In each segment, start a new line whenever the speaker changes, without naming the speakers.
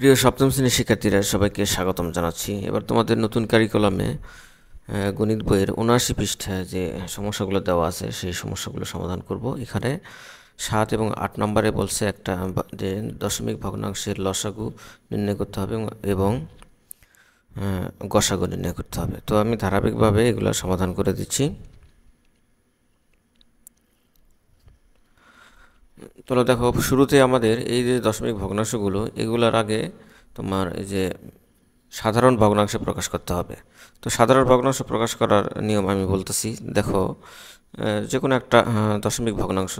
প্রিয় সপ্তম শ্রেণীর শিক্ষার্থীরা সবাইকে স্বাগতম জানাচ্ছি এবার তোমাদের নতুন কারিকুলামে গণিত বইয়ের উনআশি পৃষ্ঠায় যে সমস্যাগুলো দেওয়া আছে সেই সমস্যাগুলো সমাধান করব এখানে সাত এবং আট নম্বরে বলছে একটা যে দশমিক ভগ্নাংশের লসাগু নির্ণয় করতে হবে এবং গসাগু নির্ণয় করতে হবে তো আমি ধারাবাহিকভাবে এগুলো সমাধান করে দিচ্ছি তাহলে দেখো শুরুতে আমাদের এই যে দশমিক ভগ্নাংশগুলো এগুলোর আগে তোমার এই যে সাধারণ ভগ্নাংশে প্রকাশ করতে হবে তো সাধারণ ভগ্নাংশ প্রকাশ করার নিয়ম আমি বলতেছি দেখো যে কোনো একটা দশমিক ভগ্নাংশ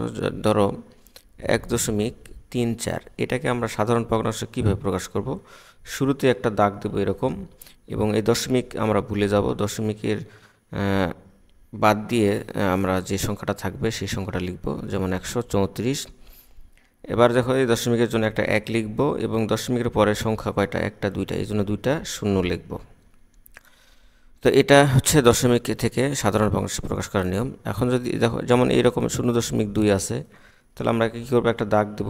ধরো এক দশমিক তিন চার এটাকে আমরা সাধারণ ভগ্নাংশ কীভাবে প্রকাশ করব শুরুতে একটা দাগ দেবো এরকম এবং এই দশমিক আমরা ভুলে যাব দশমিকের বাদ দিয়ে আমরা যে সংখ্যাটা থাকবে সেই সংখ্যাটা লিখব যেমন একশো চৌত্রিশ এবার দেখো এই দশমিকের জন্য একটা এক লিখব এবং দশমিকের পরে সংখ্যা কয়টা একটা দুইটা এই জন্য দুইটা শূন্য লিখব তো এটা হচ্ছে দশমিক থেকে সাধারণ বাংলাদেশে প্রকাশ করার নিয়ম এখন যদি দেখো যেমন এইরকম শূন্য দশমিক দুই আছে তাহলে আমরা কী করবো একটা দাগ দেব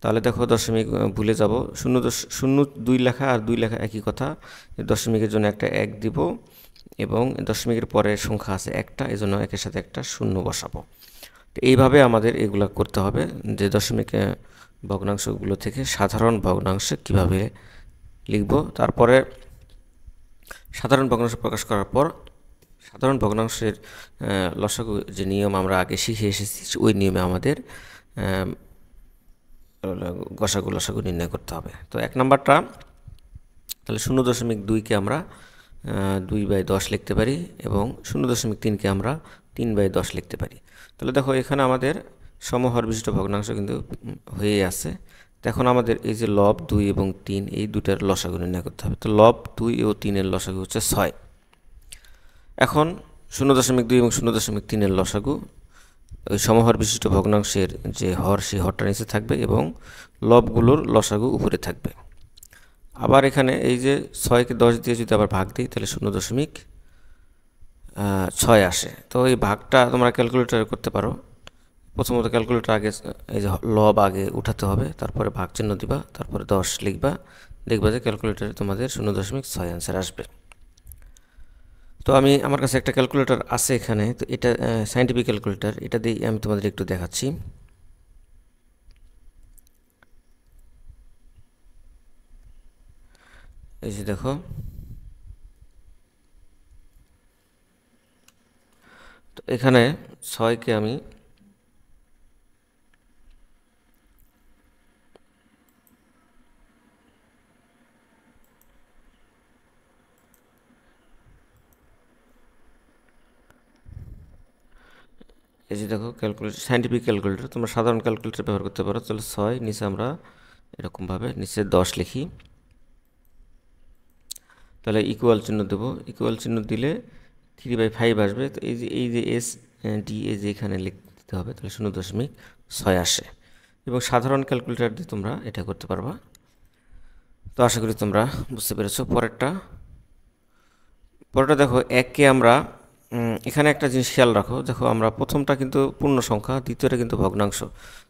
তাহলে দেখো দশমিক ভুলে যাব শূন্য দশ শূন্য দুই লেখা আর দুই লেখা একই কথা দশমিকের জন্য একটা এক দিব এবং দশমিকের পরে সংখ্যা আছে একটা এজন্য একের সাথে একটা শূন্য বসাবো তো এইভাবে আমাদের এগুলো করতে হবে যে দশমিক ভগ্নাংশগুলো থেকে সাধারণ ভগ্নাংশ কিভাবে লিখব তারপরে সাধারণ ভগ্নাংশ প্রকাশ করার পর সাধারণ ভগ্নাংশের লসক যে নিয়ম আমরা আগে শিখে এসেছি ওই নিয়মে আমাদের গসাগু লসাগু নির্ণয় করতে হবে তো এক নাম্বারটা তাহলে শূন্য দশমিক দুইকে আমরা দুই বাই দশ লিখতে পারি এবং শূন্য দশমিক তিনকে আমরা তিন বাই দশ লিখতে পারি তাহলে দেখো এখানে আমাদের সমহর বিশিষ্ট ভগ্নাংশ কিন্তু হয়ে আছে এখন আমাদের এই যে লব দুই এবং তিন এই দুটার লসাগু নির্ণয় করতে হবে তো লব দুই ও তিনের লসাগু হচ্ছে ছয় এখন শূন্য দশমিক দুই এবং শূন্য দশমিক তিনের লসাগু ওই সমহর বিশিষ্ট ভগ্নাংশের যে হর সেই হরটা নিচে থাকবে এবং লবগুলোর লসাগু উপরে থাকবে আবার এখানে এই যে ছয়কে দশ দিয়ে যদি আবার ভাগ দিই তাহলে শূন্য দশমিক ছয় আসে তো এই ভাগটা তোমরা ক্যালকুলেটারে করতে পারো প্রথমত ক্যালকুলেটার আগে এই যে লব আগে উঠাতে হবে তারপরে ভাগ চিহ্ন দিবা তারপরে দশ লিখবা দেখবা যে ক্যালকুলেটারে তোমাদের শূন্য দশমিক ছয় অ্যান্সার আসবে তো আমি আমার কাছে একটা ক্যালকুলেটর আছে এখানে তো এটা সাইন্টিফিক ক্যালকুলেটর এটা দিয়ে আমি তোমাদের একটু দেখাচ্ছি এই যে দেখো তো এখানে ছয়কে আমি এই যে দেখো ক্যালকুলেটর সাইন্টিফিক ক্যালকুলেটর তোমরা সাধারণ ক্যালকুলেটর ব্যবহার করতে পারো তাহলে ছয় নিচে আমরা এরকমভাবে নিচে দশ লিখি তাহলে ইকুয়াল চিহ্ন দেবো ইকুয়াল চিহ্ন দিলে থ্রি বাই ফাইভ আসবে তো এই যে এই যে এস ডি এ যে এখানে লিখতে হবে তাহলে শূন্য দশমিক ছয় আসে এবং সাধারণ ক্যালকুলেটার দিয়ে তোমরা এটা করতে পারবা তো আশা করি তোমরা বুঝতে পেরেছো পরেরটা পরেরটা দেখো এককে আমরা এখানে একটা জিনিস খেয়াল রাখো দেখো আমরা প্রথমটা কিন্তু পূর্ণ সংখ্যা দ্বিতীয়টা কিন্তু ভগ্নাংশ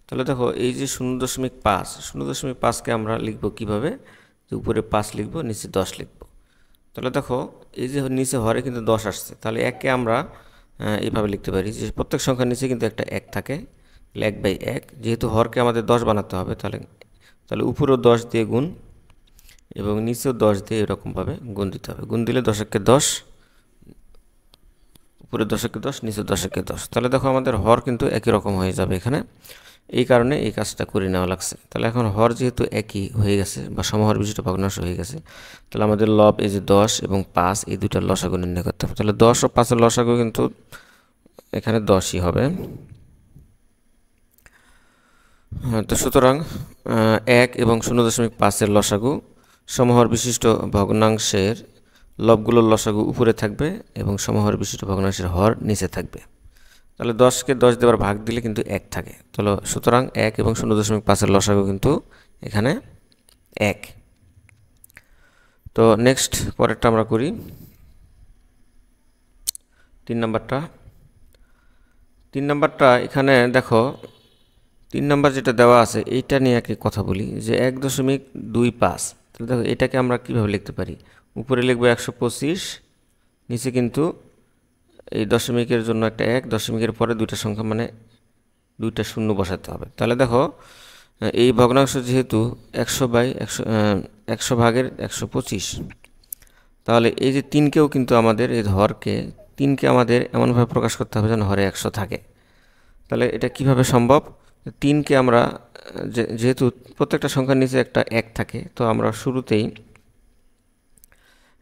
তাহলে দেখো এই যে শূন্য দশমিক পাঁচ শূন্য দশমিক পাঁচকে আমরা লিখবো কীভাবে যে উপরে পাঁচ লিখবো নিচে দশ লিখবো তাহলে দেখো এই যে নিচে হরে কিন্তু দশ আসছে তাহলে একে আমরা এইভাবে লিখতে পারি যে প্রত্যেক সংখ্যার নিচে কিন্তু একটা এক থাকে এক বাই এক যেহেতু হরকে আমাদের দশ বানাতে হবে তাহলে তাহলে উপরেও দশ দিয়ে গুণ এবং নিচেও দশ দিয়ে এরকমভাবে গুণ দিতে হবে গুণ দিলে দশ এককে দশ উপরের দশকে দশ নিচের দশকে দশ তাহলে দেখো আমাদের হর কিন্তু একই রকম হয়ে যাবে এখানে এই কারণে এই কাজটা করে নেওয়া লাগছে তাহলে এখন হর যেহেতু একই হয়ে গেছে বা সমহর বিশিষ্ট ভগ্নাংশ হয়ে গেছে তাহলে আমাদের লব এই যে দশ এবং পাঁচ এই দুইটা লসাগু নির্ণয় করতে হবে তাহলে দশ ও পাঁচের লসাগু কিন্তু এখানে দশই হবে হ্যাঁ, তো সুতরাং এক এবং শূন্য দশমিক পাঁচের লসাগু সমহর বিশিষ্ট ভগ্নাংশের লবগুলোর লসাগু উপরে থাকবে এবং সমহর বিশিষ্ট ভগ্নাংশের হর নিচে থাকবে তাহলে দশকে দশ দেবার ভাগ দিলে কিন্তু এক থাকে তাহলে সুতরাং এক এবং শূন্য দশমিক পাঁচের লসাগু কিন্তু এখানে এক তো নেক্সট পরেরটা আমরা করি তিন নাম্বারটা তিন নাম্বারটা এখানে দেখো তিন নাম্বার যেটা দেওয়া আছে এইটা নিয়ে আগে কথা বলি যে এক দশমিক দুই পাঁচ তাহলে দেখো এটাকে আমরা কীভাবে লিখতে পারি উপরে লিখবো একশো পঁচিশ নিচে কিন্তু এই দশমিকের জন্য একটা এক দশমিকের পরে দুইটা সংখ্যা মানে দুইটা শূন্য বসাতে হবে তাহলে দেখো এই ভগ্নাংশ যেহেতু একশো বাই একশো একশো ভাগের একশো পঁচিশ তাহলে এই যে তিনকেও কিন্তু আমাদের এই হরকে তিনকে আমাদের এমনভাবে প্রকাশ করতে হবে যেন হরে একশো থাকে তাহলে এটা কিভাবে সম্ভব তিনকে আমরা যেহেতু প্রত্যেকটা সংখ্যার নিচে একটা এক থাকে তো আমরা শুরুতেই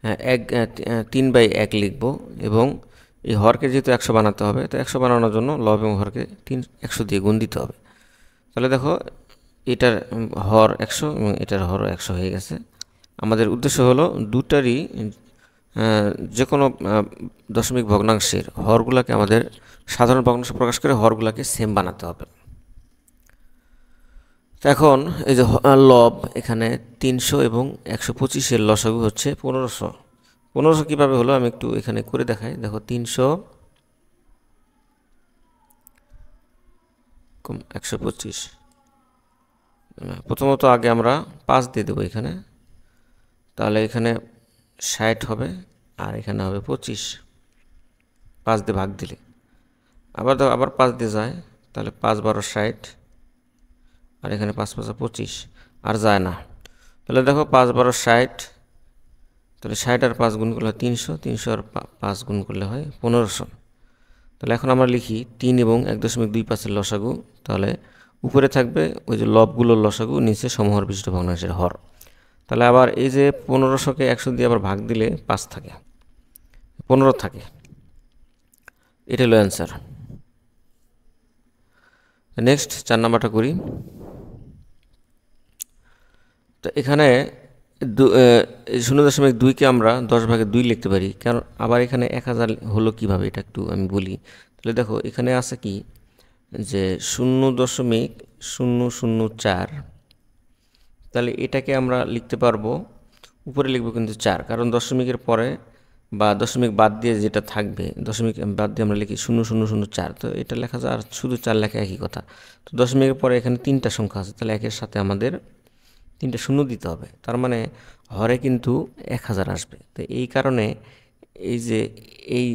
হ্যাঁ, এক তিন বাই এক লিখব এবং এই হরকে যেহেতু একশো বানাতে হবে তো একশো বানানোর জন্য লব এবং হরকে তিন একশো দিয়ে গুণ দিতে হবে তাহলে দেখো এটার হর একশো এবং এটার হর একশো হয়ে গেছে আমাদের উদ্দেশ্য হলো দুটারই যে কোনো দশমিক ভগ্নাংশের হরগুলাকে আমাদের সাধারণ ভগ্নাংশ প্রকাশ করে হরগুলাকে সেম বানাতে হবে এখন এই যে লব এখানে তিনশো এবং একশো পঁচিশের লসাগু হচ্ছে পনেরোশো পনেরোশো কীভাবে হলো আমি একটু এখানে করে দেখাই দেখো তিনশো একশো পঁচিশ প্রথমত আগে আমরা পাঁচ দিয়ে দেবো এখানে তাহলে এখানে ষাট হবে আর এখানে হবে পঁচিশ পাঁচ দিয়ে ভাগ দিলে আবার আবার পাঁচ দিয়ে যায় তাহলে পাঁচ বারো ষাট আর এখানে পাঁচ পাঁচ পঁচিশ আর যায় না তাহলে দেখো পাঁচ বারো ষাট তাহলে ষাট আর পাঁচ গুণ করলে হয় তিনশো তিনশো আর পাঁচ গুণ করলে হয় পনেরোশো তাহলে এখন আমরা লিখি তিন এবং এক দশমিক দুই পাঁচের লসাগু তাহলে উপরে থাকবে ওই যে লবগুলোর লসাগু নিচে সমহর বিশিষ্ট ভগ্নাংশের হর তাহলে আবার এই যে পনেরোশোকে একশো দিয়ে আবার ভাগ দিলে পাঁচ থাকে পনেরো থাকে এটা হলো অ্যান্সার নেক্সট চার নাম্বারটা করি তো এখানে শূন্য দশমিক দুইকে আমরা দশ ভাগে দুই লিখতে পারি কারণ আবার এখানে এক হাজার হলো কীভাবে এটা একটু আমি বলি তাহলে দেখো এখানে আছে কি যে শূন্য দশমিক শূন্য শূন্য চার তাহলে এটাকে আমরা লিখতে পারবো উপরে লিখবো কিন্তু চার কারণ দশমিকের পরে বা দশমিক বাদ দিয়ে যেটা থাকবে দশমিক বাদ দিয়ে আমরা লিখি শূন্য শূন্য শূন্য চার তো এটা লেখা যায় আর শুধু চার লেখা একই কথা তো দশমিকের পরে এখানে তিনটা সংখ্যা আছে তাহলে একের সাথে আমাদের তিনটা শূন্য দিতে হবে তার মানে হরে কিন্তু এক হাজার আসবে তো এই কারণে এই যে এই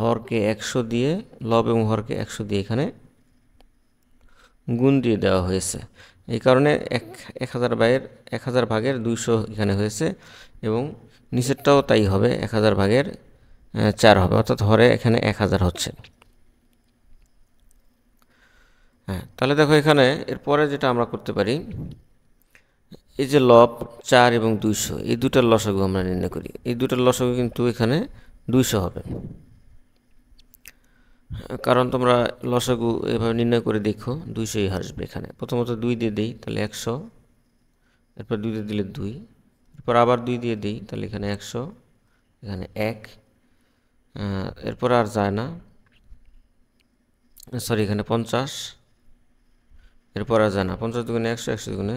হরকে একশো দিয়ে লব এবং হরকে একশো দিয়ে এখানে গুণ দিয়ে দেওয়া হয়েছে এই কারণে এক এক হাজার বাইয়ের এক হাজার ভাগের দুইশো এখানে হয়েছে এবং নিচেরটাও তাই হবে এক হাজার ভাগের চার হবে অর্থাৎ হরে এখানে এক হাজার হচ্ছে হ্যাঁ তাহলে দেখো এখানে এরপরে যেটা আমরা করতে পারি এই যে লব চার এবং দুইশো এই দুটার লসাগু আমরা নির্ণয় করি এই দুটার লসগু কিন্তু এখানে দুইশো হবে কারণ তোমরা লসাগু এভাবে নির্ণয় করে দেখো দুইশোই আসবে এখানে প্রথমত দুই দিয়ে দিই তাহলে একশো এরপর দুই দিয়ে দিলে দুই এরপর আবার দুই দিয়ে দিই তাহলে এখানে একশো এখানে এক এরপর আর যায় না সরি এখানে পঞ্চাশ এরপর আর যায় না পঞ্চাশ দুগুণে একশো একশো দুগুণে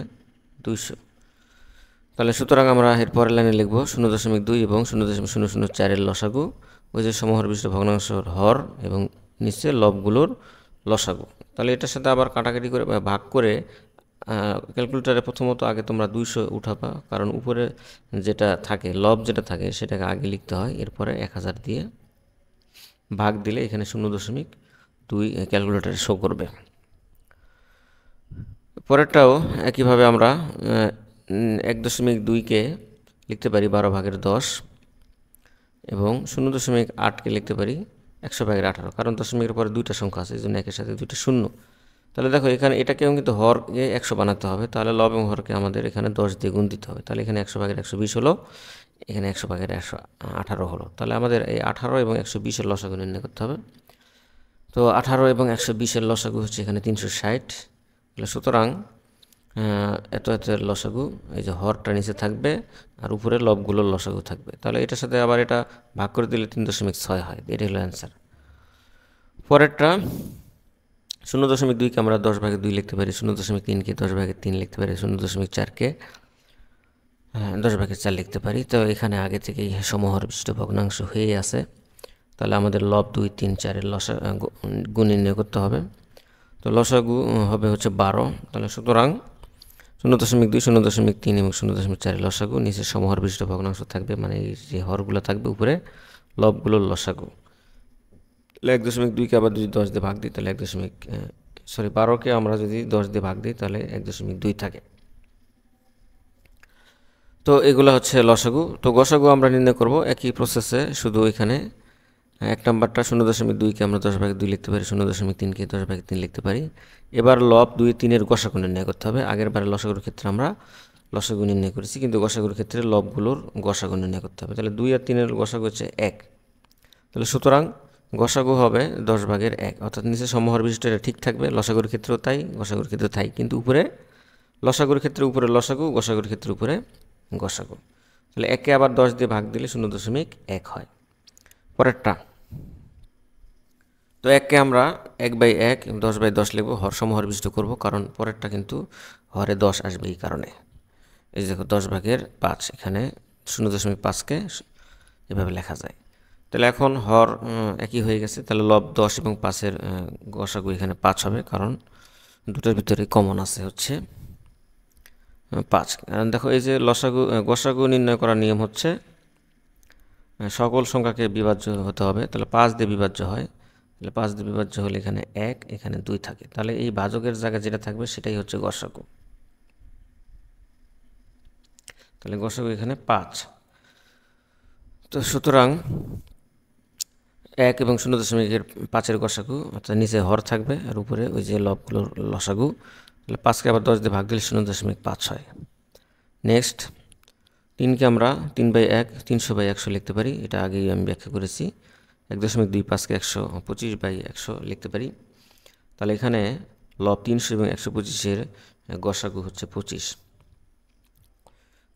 দুইশো তাহলে সুতরাং আমরা এরপরের লাইনে লিখব শূন্য দশমিক দুই এবং শূন্য দশমিক শূন্য শূন্য চারের লসাগু ওই যে সমহর বিশ্ব ভগ্নাংশর হর এবং নিচে লবগুলোর লসাগু তাহলে এটার সাথে আবার কাটাকাটি করে ভাগ করে ক্যালকুলেটারে প্রথমত আগে তোমরা দুইশো উঠাবা কারণ উপরে যেটা থাকে লব যেটা থাকে সেটাকে আগে লিখতে হয় এরপরে এক হাজার দিয়ে ভাগ দিলে এখানে শূন্য দশমিক দুই ক্যালকুলেটারে শো করবে পরেরটাও একইভাবে আমরা এক দশমিক দুইকে লিখতে পারি বারো ভাগের দশ এবং শূন্য দশমিক আটকে লিখতে পারি একশো ভাগের আঠারো কারণ দশমিকের পরে দুইটা সংখ্যা আছে এই জন্য একের সাথে দুইটা শূন্য তাহলে দেখো এখানে এটাকেও কিন্তু হরকে একশো বানাতে হবে তাহলে লব এবং হরকে আমাদের এখানে দশ দিয়ে গুণ দিতে হবে তাহলে এখানে একশো ভাগের একশো বিশ হলো এখানে একশো ভাগের একশো আঠারো হলো তাহলে আমাদের এই আঠারো এবং একশো বিশের লসাগু নির্ণয় করতে হবে তো আঠারো এবং একশো বিশের লসাগু হচ্ছে এখানে তিনশো ষাট সুতরাং এত এত লসাগু এই যে হরটা নিচে থাকবে আর উপরে লবগুলো লসাগু থাকবে তাহলে এটার সাথে আবার এটা ভাগ করে দিলে তিন দশমিক ছয় হয় এটাই হলো অ্যান্সার পরেরটা শূন্য দশমিক দুইকে আমরা দশ ভাগে দুই লিখতে পারি শূন্য দশমিক তিনকে দশ ভাগে তিন লিখতে পারি শূন্য দশমিক চারকে দশ ভাগে চার লিখতে পারি তো এখানে আগে থেকেই সমহর বিশিষ্ট ভগ্নাংশ হয়েই আছে তাহলে আমাদের লব দুই তিন চারের লসা গুণ নির্ণয় করতে হবে তো লসাগু হবে হচ্ছে বারো তাহলে সুতরাং শূন্য দশমিক দুই শূন্য দশমিক তিন এবং শূন্য দশমিক চারে লসাগু নিচে সমহর বিশিষ্ট ভগ্নাংশ থাকবে মানে এই যে হরগুলো থাকবে উপরে লবগুলোর লসাগু এক দশমিক দুইকে আবার যদি দশ দিয়ে ভাগ দিই তাহলে এক দশমিক সরি বারোকে আমরা যদি দশ দিয়ে ভাগ দিই তাহলে এক দশমিক দুই থাকে তো এগুলো হচ্ছে লসাগু তো গসাগু আমরা নির্ণয় করব একই প্রসেসে শুধু এখানে হ্যাঁ, এক নম্বরটা শূন্য দশমিক দুইকে আমরা দশ ভাগে দুই লিখতে পারি শূন্য দশমিক তিনকে দশ ভাগে তিন লিখতে পারি এবার লব দুই তিনের গসাগু নির্ণয় করতে হবে আগের বারে লসাগুর ক্ষেত্রে আমরা লসাগু নির্ণয় করেছি কিন্তু গসাগুর ক্ষেত্রে লবগুলোর গসাগু নির্ণয় করতে হবে তাহলে দুই আর তিনের গসাগু হচ্ছে এক তাহলে সুতরাং গসাগু হবে দশ ভাগের এক অর্থাৎ নিচে সমহর বিশিষ্ট ঠিক থাকবে লসাগুর ক্ষেত্রেও তাই গসাগুর ক্ষেত্রেও তাই কিন্তু উপরে লসাগুর ক্ষেত্রে উপরে লসাগু গসাগুর ক্ষেত্রে উপরে গসাগু তাহলে একে আবার দশ দিয়ে ভাগ দিলে শূন্য দশমিক এক হয় পরেরটা তো এককে আমরা এক বাই এক দশ বাই দশ লিখবো হর সমহর বিষ্ট করবো কারণ পরেরটা কিন্তু হরে দশ আসবে এই কারণে এই দেখো দশ ভাগের পাঁচ এখানে শূন্য দশমিক পাঁচকে এভাবে লেখা যায় তাহলে এখন হর একই হয়ে গেছে তাহলে লব দশ এবং পাঁচের গসাগু এখানে পাঁচ হবে কারণ দুটোর ভিতরে কমন আছে হচ্ছে পাঁচ দেখো এই যে লসাগু গসাগু নির্ণয় করার নিয়ম হচ্ছে সকল সংখ্যাকে বিভাজ্য হতে হবে তাহলে পাঁচ দিয়ে বিভাজ্য হয় তাহলে পাঁচ দিয়ে বিভাজ্য হলে এখানে এক এখানে দুই থাকে তাহলে এই ভাজকের জায়গায় যেটা থাকবে সেটাই হচ্ছে গসাকু তাহলে গসাকু এখানে পাঁচ তো সুতরাং এক এবং শূন্য দশমিকের পাঁচের গসাগু অর্থাৎ নিচে হর থাকবে আর উপরে ওই যে লবগুলোর লসাগু তাহলে পাঁচকে আবার দশ দিয়ে ভাগ দিলে শূন্য দশমিক পাঁচ হয় নেক্সট তিনকে আমরা তিন বাই এক তিনশো বাই একশো লিখতে পারি এটা আগেই আমি ব্যাখ্যা করেছি এক দশমিক দুই পাঁচকে একশো পঁচিশ বাই একশো লিখতে পারি তাহলে এখানে লব তিনশো এবং একশো পঁচিশের গসাগু হচ্ছে পঁচিশ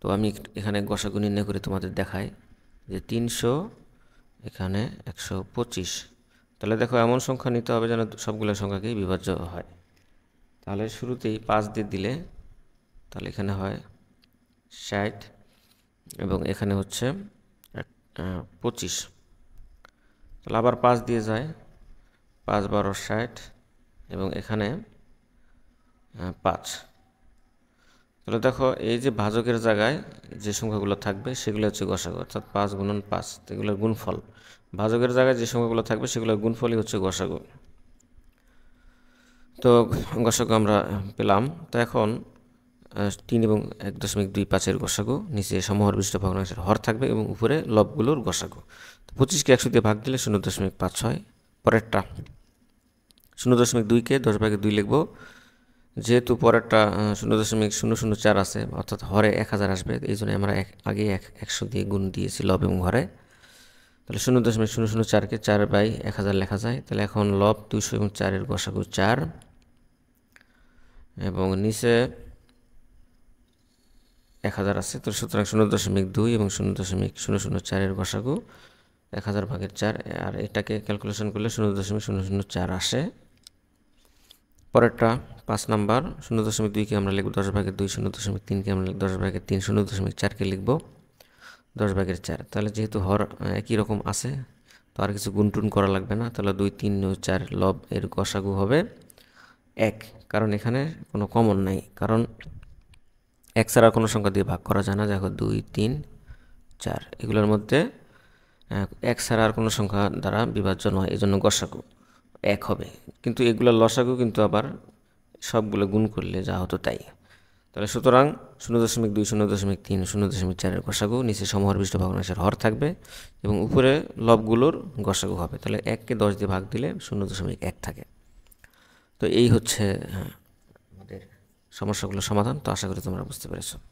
তো আমি এখানে গসাগু নির্ণয় করে তোমাদের দেখাই যে তিনশো এখানে একশো পঁচিশ তাহলে দেখো এমন সংখ্যা নিতে হবে যেন সবগুলো সংখ্যাকেই বিভাজ্য হয় তাহলে শুরুতেই পাঁচ দিয়ে দিলে তাহলে এখানে হয় ষাট এবং এখানে হচ্ছে পঁচিশ তাহলে আবার পাঁচ দিয়ে যায় পাঁচ বারো ষাট এবং এখানে পাঁচ তাহলে দেখো এই যে ভাজকের জায়গায় যে সংখ্যাগুলো থাকবে সেগুলো হচ্ছে গসাগু অর্থাৎ পাঁচ গুণন পাঁচ এগুলোর গুণফল ভাজকের জায়গায় যে সংখ্যাগুলো থাকবে সেগুলোর গুণফলই হচ্ছে গসাগু তো গসাগু আমরা পেলাম তো এখন তিন এবং এক দশমিক দুই পাঁচের গোসাগো নিচে সমহর বিশিষ্ট ভগ্নাংশের হর থাকবে এবং উপরে লবগুলোর গোসাগো তো পঁচিশকে একশো দিয়ে ভাগ দিলে শূন্য দশমিক পাঁচ ছয় পরেরটা শূন্য দশমিক দুইকে দশ ভাগে দুই লিখবো যেহেতু পরেরটা শূন্য দশমিক শূন্য শূন্য চার আছে অর্থাৎ হরে এক হাজার আসবে এই জন্য আমরা এক আগে এক একশো দিয়ে গুণ দিয়েছি লব এবং হরে তাহলে শূন্য দশমিক শূন্য শূন্য চারকে চার বাই এক হাজার লেখা যায় তাহলে এখন লব দুইশো এবং চারের গোসাগু চার এবং নিচে এক হাজার আছে তো সুতরাং শূন্য দশমিক দুই এবং শূন্য দশমিক শূন্য শূন্য চারের গসাগু এক হাজার ভাগের চার আর এটাকে ক্যালকুলেশন করলে শূন্য দশমিক শূন্য শূন্য চার আসে পরেরটা পাঁচ নাম্বার শূন্য দশমিক দুইকে আমরা লিখব দশ ভাগের দুই শূন্য দশমিক তিনকে আমরা দশ ভাগের তিন শূন্য দশমিক চারকে লিখব দশ ভাগের চার তাহলে যেহেতু হর একই রকম আছে তো আর কিছু গুনটুন করা লাগবে না তাহলে দুই তিন চার লব এর গসাগু হবে এক কারণ এখানে কোনো কমন নাই কারণ এক ছাড়া কোনো সংখ্যা দিয়ে ভাগ করা যায় না দেখো দুই তিন চার এগুলোর মধ্যে এক ছাড়া আর কোনো সংখ্যা দ্বারা বিভাজ্য নয় এই জন্য গসাগু এক হবে কিন্তু এগুলোর লসাগু কিন্তু আবার সবগুলো গুণ করলে যা হতো তাই তাহলে সুতরাং শূন্য দশমিক দুই শূন্য দশমিক তিন শূন্য দশমিক চারের গসাগু নিচে সমহরবিষ্ট ভগ্নাংশের হর থাকবে এবং উপরে লবগুলোর গসাগু হবে তাহলে এককে দশ দিয়ে ভাগ দিলে শূন্য দশমিক এক থাকে তো এই হচ্ছে হ্যাঁ সমস্যাগুলোর সমাধান তো আশা করি তোমরা বুঝতে পেরেছো